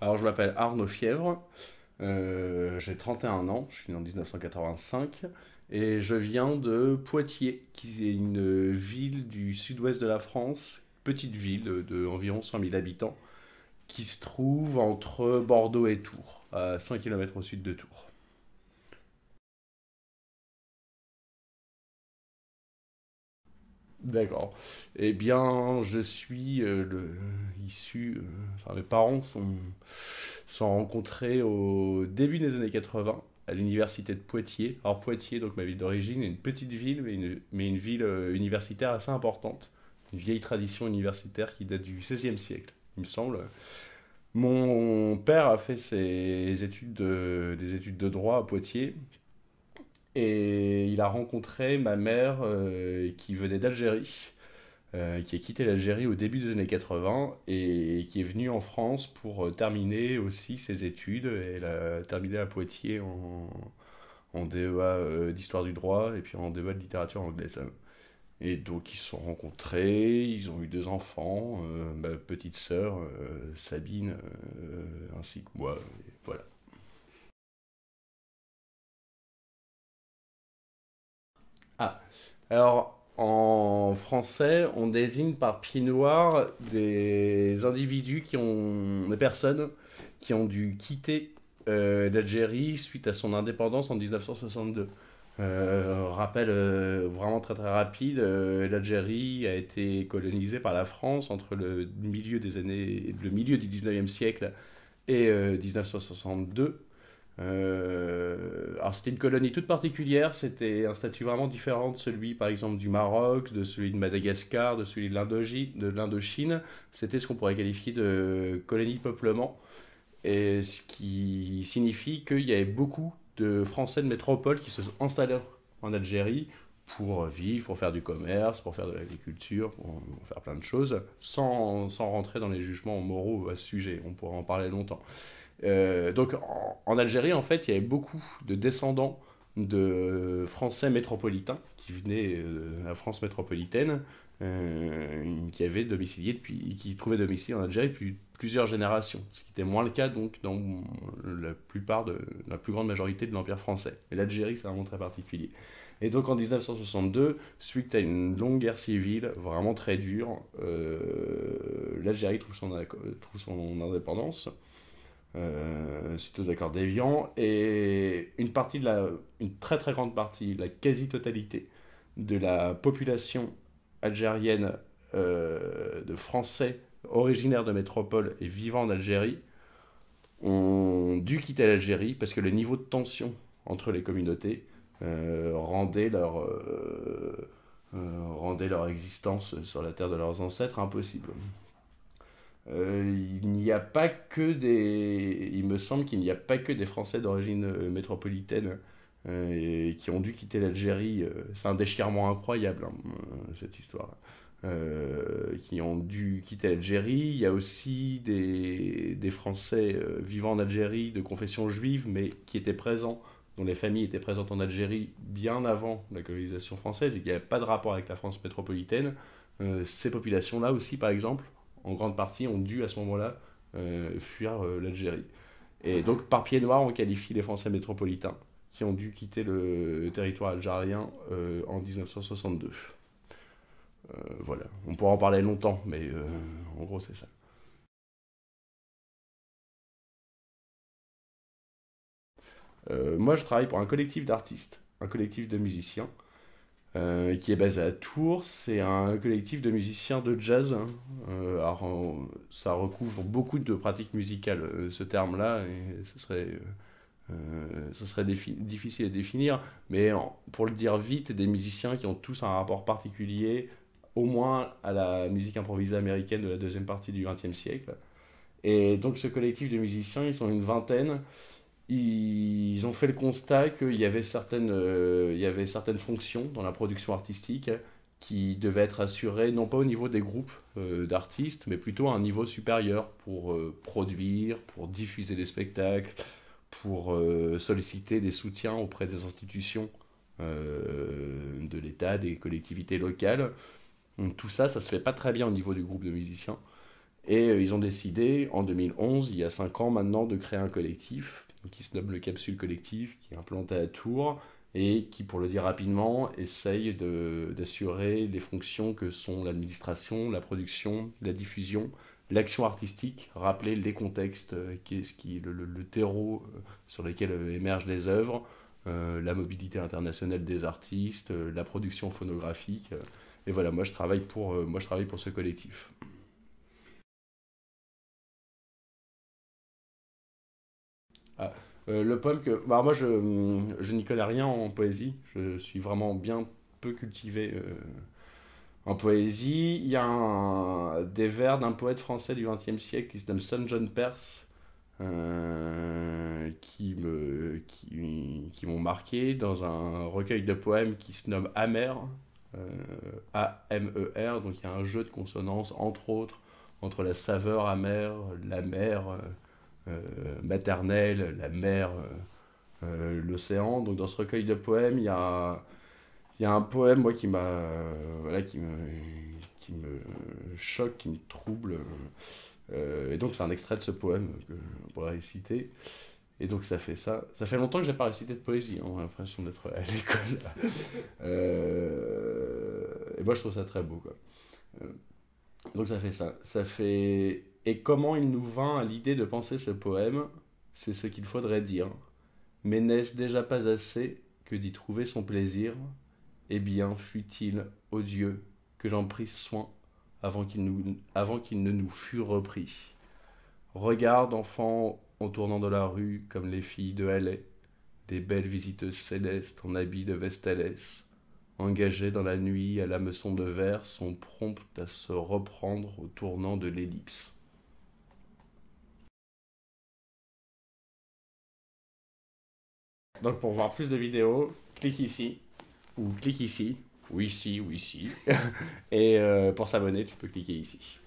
Alors, je m'appelle Arnaud Fièvre, euh, j'ai 31 ans, je suis né en 1985, et je viens de Poitiers, qui est une ville du sud-ouest de la France, petite ville de, environ 100 000 habitants, qui se trouve entre Bordeaux et Tours, à 100 km au sud de Tours. D'accord. Eh bien, je suis euh, le, issu. Euh, enfin, mes parents sont, sont rencontrés au début des années 80 à l'université de Poitiers. Alors, Poitiers, donc ma ville d'origine, est une petite ville, mais une, ville euh, universitaire assez importante. Une vieille tradition universitaire qui date du XVIe siècle, il me semble. Mon père a fait ses études des études de droit à Poitiers, et il a rencontré ma mère euh, qui venait d'Algérie, euh, qui a quitté l'Algérie au début des années 80 et qui est venue en France pour euh, terminer aussi ses études. Elle a terminé à Poitiers en, DEA d'histoire du droit et puis en DEA de littérature anglaise. Et donc ils se sont rencontrés, ils ont eu deux enfants, ma petite sœur Sabine ainsi que moi. voilà. Alors, en français, on désigne par pied noir des individus qui ont. des personnes qui ont dû quitter euh, l'Algérie suite à son indépendance en 1962. Euh, rappel euh, vraiment très très rapide, l'Algérie a été colonisée par la France entre le milieu des années, le milieu du 19e siècle et 1962. Euh, alors c'était une colonie toute particulière, c'était un statut vraiment différent de celui par exemple du Maroc, de celui de Madagascar, de celui de l'Indochine. C'était ce qu'on pourrait qualifier de colonie de peuplement, et ce qui signifie qu'il y avait beaucoup de Français de métropole qui se sont installés en Algérie pour vivre, pour faire du commerce, pour faire de l'agriculture, pour, pour, faire plein de choses, sans, sans rentrer dans les jugements moraux à ce sujet. On pourrait en parler longtemps. Euh, donc en, Algérie, en fait, il y avait beaucoup de descendants de Français métropolitains qui venaient euh, de la France métropolitaine, euh, qui avaient domicilié depuis, qui trouvaient domicile en Algérie depuis plusieurs générations, ce qui était moins le cas donc dans la plupart de la plus grande majorité de l'Empire français. Mais l'Algérie, c'est un monde très particulier. Et donc en 1962, suite à une longue guerre civile, vraiment très dure, l'Algérie trouve son indépendance. Euh, suite aux accords d'Evian Et une partie de une très très grande partie, la quasi-totalité de la population algérienne euh, de Français originaires de métropole et vivant en Algérie ont dû quitter l'Algérie parce que le niveau de tension entre les communautés euh, rendait leur rendait leur existence sur la terre de leurs ancêtres impossible. Euh, il n'y a pas que des. Il me semble qu'il n'y a pas que des Français d'origine euh, métropolitaine euh, qui ont dû quitter l'Algérie. C'est un déchirement incroyable, hein, cette histoire. qui ont dû quitter l'Algérie. Il y a aussi des, Français vivant en Algérie de confession juive, mais qui étaient présents, dont les familles étaient présentes en Algérie bien avant la colonisation française et qui n'avaient pas de rapport avec la France métropolitaine. ces populations-là aussi, par exemple, en grande partie, ont dû à ce moment-là euh, fuir euh, l'Algérie. Et donc, par pied noir, on qualifie les Français métropolitains qui ont dû quitter le territoire algérien euh, en 1962. voilà, on pourra en parler longtemps, mais en gros, c'est ça. moi, je travaille pour un collectif d'artistes, un collectif de musiciens. Euh, qui est basé à Tours. C'est un collectif de musiciens de jazz. Hein. Euh, alors, ça recouvre beaucoup de pratiques musicales, euh, ce terme-là, et ce serait, ça serait difficile à définir. Mais pour le dire vite, des musiciens qui ont tous un rapport particulier, au moins à la musique improvisée américaine de la deuxième partie du XXe siècle. Et donc, ce collectif de musiciens, ils sont une vingtaine ils ont fait le constat qu'il y avait certaines, euh, il y avait certaines fonctions dans la production artistique qui devaient être assurées non pas au niveau des groupes euh, d'artistes, mais plutôt à un niveau supérieur pour euh, produire, pour diffuser des spectacles, pour solliciter des soutiens auprès des institutions de l'État, des collectivités locales. tout ça, ça se fait pas très bien au niveau du groupe de musiciens. Et euh, ils ont décidé en 2011, il y a 5 ans maintenant, de créer un collectif qui se nomme le Capsule Collectif, qui est implanté à Tours et qui, pour le dire rapidement, essaye d'assurer les fonctions que sont l'administration, la production, la diffusion, l'action artistique, rappeler les contextes, euh, ce qui, le, terreau euh, sur lequel émergent les œuvres, la mobilité internationale des artistes, la production phonographique. et voilà, moi je travaille pour, moi, je travaille pour ce collectif. Euh, le poème que. Bah, moi, je, je n'y connais rien en poésie. Je suis vraiment bien peu cultivé euh, en poésie. Il y a des vers d'un poète français du XXe siècle qui se nomme Son John Perse. Euh, qui me qui, qui m'ont marqué dans un recueil de poèmes qui se nomme Amer A M E R donc il y a un jeu de consonances entre autres entre la saveur amère la mer euh, maternelle, la mer, euh, euh, l'océan. Donc dans ce recueil de poèmes, il y a, y un poème moi, qui, m'a, voilà, qui, me, me choque, qui me trouble. et donc c'est un extrait de ce poème que je pourrais réciter. Et donc ça fait ça. Ça fait longtemps que j'ai pas récité de poésie. Hein. On a l'impression d'être à l'école. Et moi je trouve ça très beau Donc ça fait ça. Ça fait et comment il nous vint à l'idée de penser ce poème, c'est ce qu'il faudrait dire. Mais n'est-ce déjà pas assez que d'y trouver son plaisir Eh bien, fut-il, ô Dieu, que j'en prisse soin avant qu'il, avant qu'il ne nous fût repris. Regarde, enfant, en tournant de la rue, comme les filles de Halley, des belles visiteuses célestes en habit de Vestalès, engagées dans la nuit à l'hameçon de verre, sont promptes à se reprendre au tournant de l'ellipse. Donc pour voir plus de vidéos, clique ici, ou clique ici, ou ici, ou ici. Et euh, pour s'abonner, tu peux cliquer ici.